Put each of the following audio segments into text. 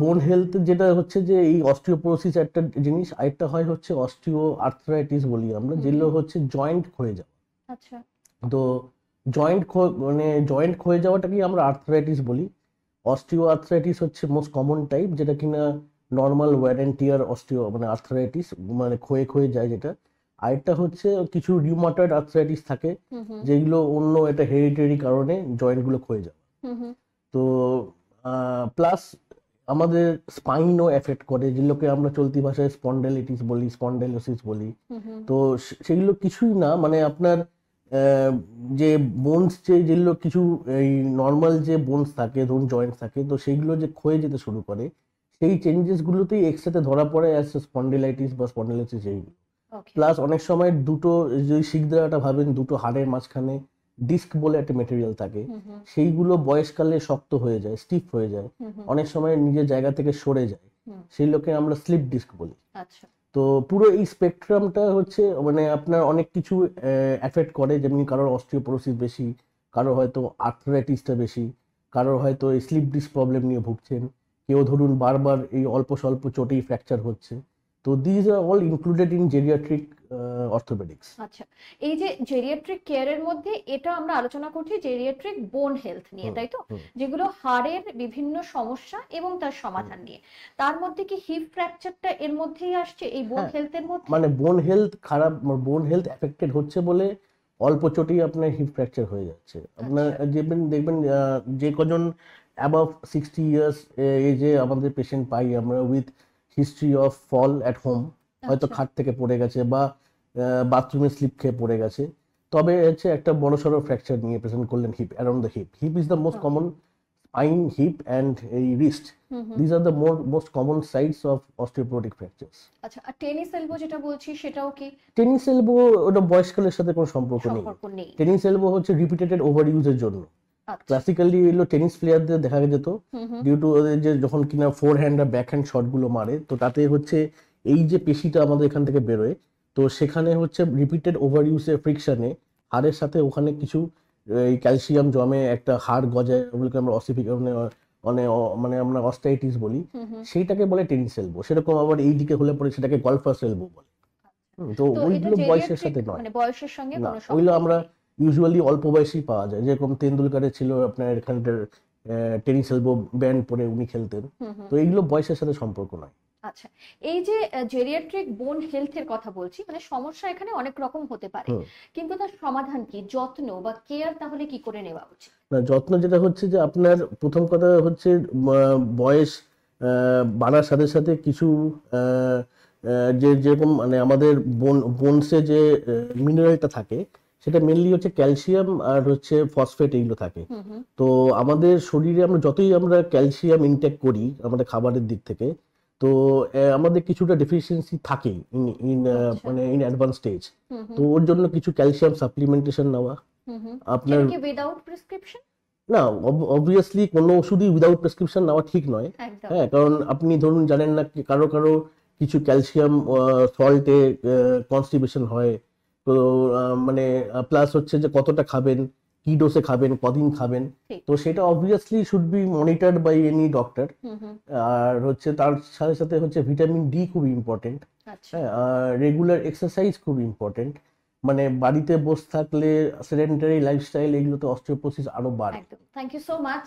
বোন হেলথ যেটা হচ্ছে যে এই অস্টিওপোরোসিস একটা জিনিস আরেকটা হয় হচ্ছে অস্টিও আর্থ্রাইটিস বলি আমরা যেগুলো হচ্ছে জয়েন্ট ক্ষয়ে যাওয়া আচ্ছা তো জয়েন্ট মানে জয়েন্ট ক্ষয়ে যাওয়াটাকেই আমরা আর্থ্রাইটিস বলি অস্টিও আর্থ্রাইটিস হচ্ছে মোস্ট কমন টাইপ যেটা কিনা নর্মাল ওয়ারেন্টিয়ার অস্টিও মানে আর্থ্রাইটিস মানে ক্ষয়ে ক্ষয়ে যায় যেটা আরেকটা হচ্ছে কিছু রিউমাটয়েড আর্থ্রাইটিস থাকে যেগুলো অন্য একটা হেরিটেরি কারণে জয়েন্ট গুলো ক্ষয়ে যায় তো প্লাস আমাদের স্পাইনও এফেক্ট করে যেগুলোকে আমরা চলতি ভাষায় স্পন্ডেলিটিস বলি স্পন্ডেলোসিস বলি তো সেগুলো কিছুই না মানে আপনার যে বোনস যে যেগুলো কিছু এই নর্মাল যে বোনস থাকে ধরুন জয়েন্টস থাকে তো সেইগুলো যে ক্ষয়ে যেতে শুরু করে সেই চেঞ্জেসগুলোতেই এক্সট্রাতে ধরা পড়ে অ্যাজ স্পন্ডেলাইটিস বা স্পন্ডেলোসিস এইগুলো প্লাস অনেক সময় দুটো যদি শিখ দেওয়াটা ভাবেন দুটো হাড়ের মাঝখানে ডিস্ক বলে একটা মেটেরিয়াল থাকে সেইগুলো বয়সকালে শক্ত হয়ে যায় স্টিফ হয়ে যায় অনেক সময় নিজের জায়গা থেকে সরে যায় সেই লোকে আমরা স্লিপ ডিস্ক বলি আচ্ছা। তো পুরো এই স্পেকট্রামটা হচ্ছে মানে আপনার অনেক কিছু এফেক্ট করে যেমনি কারোর অস্ট্রিওপোরোসিস বেশি কারোর হয়তো আর্থরাইটিসটা বেশি কারোর হয়তো এই স্লিপ ডিস্ক প্রবলেম নিয়ে ভুগছেন কেউ ধরুন বারবার এই অল্প স্বল্প চোটেই ফ্র্যাকচার হচ্ছে তো these are all included in geriatric orthopaedics আচ্ছা এই যে জেরিয়াট্রিক কেয়ারের মধ্যে এটা আমরা আলোচনা করছি জেরিয়াট্রিক বোন হেলথ নিয়ে তাই তো যেগুলো হাড়ের বিভিন্ন সমস্যা এবং তার সমাধান নিয়ে তার মধ্যে কি হিপ ফ্র্যাকচারটা এর মধ্যেই আসছে এই বোন হেলথের হ্যাঁ, মধ্যে মানে বোন হেলথ খারাপ বোন হেলথ এফেক্টেড হচ্ছে বলে অল্প চোটেই আপনার হিপ ফ্র্যাকচার হয়ে যাচ্ছে আপনার আচ্ছা। দেখবেন দেখবেন যে কজন অ্যাবভ সিক্সটি ইয়ার্স এজে আমাদের পেশেন্ট পাই আমরা with history of fall at home হয়তো খাট থেকে পড়ে গেছে বা বাথরুমে স্লিপ খেয়ে পড়ে গেছে তবে হচ্ছে একটা বড় সড়ো ফ্র্যাকচার নিয়ে প্রেজেন্ট করলেন hip around the hip hip is the most common spine hip and এই wrist these are the more most common sides of osteoporotic fracture আচ্ছা আর টেনিস এলবো যেটা বলছি সেটাও কি টেনিস এলবো ওটা বয়স্কালের সাথে কোনো সম্পর্ক নেই টেনিস এলবো হচ্ছে রিপিটেটেড ওভার ইউজের জন্য ক্লাসিক্যালি এগুলো টেনিস প্লেয়ারদের দেখা যেত ডিউ টু ওদের যে যখন কিনা ফোর হ্যান্ড আর ব্যাক হ্যান্ড শটগুলো মারে তো তাতে হচ্ছে এই যে পেশিটা আমাদের এখান থেকে বেরোয় তো সেখানে হচ্ছে রিপিটেড ওভার ইউসের ফ্রিকশানে হাড়ের সাথে ওখানে কিছু এই ক্যালসিয়াম জমে একটা হাড় গজায় ওগুলোকে আমরা অসিফিক মানে মানে, মানে আমরা অস্টাইটিস বলি সেইটাকে বলে টেনিস এলবো সেরকম আবার এই দিকে হলে পরে সেটাকে গলফাস এলবো বলে তো ওইগুলো বয়সের সাথে নয় মানে বয়সের সঙ্গে কোনো ওইগুলো আমরা ইউজুয়ালি অল্প বয়সেই পাওয়া যায় যেরকম তেন্ডুলকারের ছিল আপনার এখানকার টেনিস এলবো ব্যান্ড পরে উনি খেলতেন তো এইগুলো বয়সের সাথে সম্পর্ক নয় আচ্ছা এই যে জেরিয়াট্রিক বোন হেলথ এর কথা বলছি মানে সমস্যা এখানে অনেক রকম হতে পারে কিন্তু তার সমাধান কি যত্ন বা কেয়ার তাহলে কি করে নেওয়া উচিত না যত্ন যেটা হচ্ছে যে আপনার প্রথম কথা হচ্ছে বয়স বাড়ার সাথে সাথে কিছু যে যেরকম মানে আমাদের বোন বোনসে যে মিনারেলটা থাকে সেটা মেনলি হচ্ছে ক্যালসিয়াম আর হচ্ছে ফসফেট এইগুলো থাকে তো আমাদের শরীরে আমরা যতই আমরা ক্যালসিয়াম ইনটেক করি আমাদের খাবারের দিক থেকে তো আমাদের কিছুটা ডেফিসিয়েন্সি থাকে ইন মানে ইন অ্যাডভান্স স্টেজ তো ওর জন্য কিছু ক্যালসিয়াম সাপ্লিমেন্টেশন নেওয়া আপনার উইদাউট প্রেসক্রিপশন না অবভিয়াসলি কোনো ওষুধই উইদাউট প্রেসক্রিপশন নেওয়া ঠিক নয় হ্যাঁ কারণ আপনি ধরুন জানেন না কারো কারো কিছু ক্যালসিয়াম সল্টে কনস্টিপেশন হয় তো মানে প্লাস হচ্ছে যে কতটা খাবেন কি ডোসে খাবেন কদিন খাবেন তো সেটা obviously should be monitor by any doctor আর হচ্ছে তার সাথে সাথে হচ্ছে ভিটামিন আচ্ছা। ডি হ্যাঁ, খুব ইম্পর্টেন্ট হ্যাঁ রেগুলার এক্সারসাইজ খুব ইম্পর্টেন্ট মানে বাড়িতে বসে থাকলে সেডেন্টারি লাইফস্টাইল এগুলো তো অস্টিওপোরোসিস আরো বাড়ে একদম thank you so much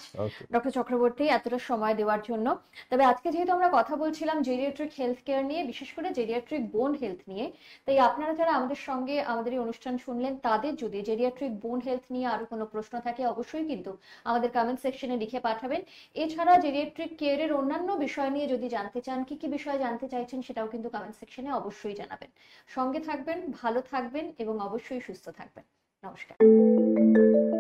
doctor Chakraborty এতটা সময় দেওয়ার জন্য তবে আজকে যেহেতু আমরা কথা বলছিলাম জেরিয়াট্রিক হেলথ কেয়ার নিয়ে বিশেষ করে জেরিয়াট্রিক বোন হেলথ নিয়ে তাই আপনারা যারা আমাদের সঙ্গে আমাদের এই অনুষ্ঠান শুনলেন তাদের যদি জেরিয়াট্রিক বোন হেলথ নিয়ে আরো কোনো প্রশ্ন থাকে অবশ্যই কিন্তু আমাদের কমেন্ট সেকশনে লিখে পাঠাবেন এছাড়া জেরিয়াট্রিক কেয়ারের অন্যান্য বিষয় নিয়ে যদি জানতে চান কি কি বিষয় জানতে চাইছেন সেটাও কিন্তু কমেন্ট সেকশনে অবশ্যই জানাবেন সঙ্গে থাকবেন ভালো থাকবেন এবং অবশ্যই সুস্থ থাকবেন নমস্কার